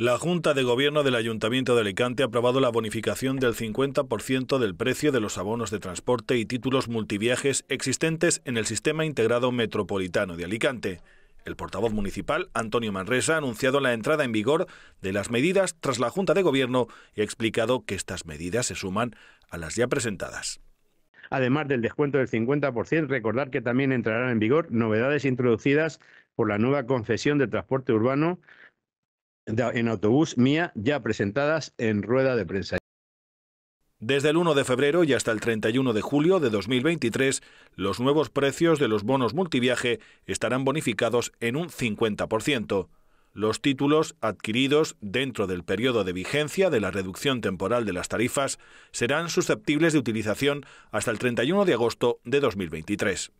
La Junta de Gobierno del Ayuntamiento de Alicante ha aprobado la bonificación del 50% del precio de los abonos de transporte y títulos multiviajes existentes en el Sistema Integrado Metropolitano de Alicante. El portavoz municipal, Antonio Manresa, ha anunciado la entrada en vigor de las medidas tras la Junta de Gobierno y ha explicado que estas medidas se suman a las ya presentadas además del descuento del 50%. Recordar que también entrarán en vigor novedades introducidas por la nueva concesión de transporte urbano en autobús mía ya presentadas en rueda de prensa. Desde el 1 de febrero y hasta el 31 de julio de 2023, los nuevos precios de los bonos multiviaje estarán bonificados en un 50%. Los títulos adquiridos dentro del periodo de vigencia de la reducción temporal de las tarifas serán susceptibles de utilización hasta el 31 de agosto de 2023.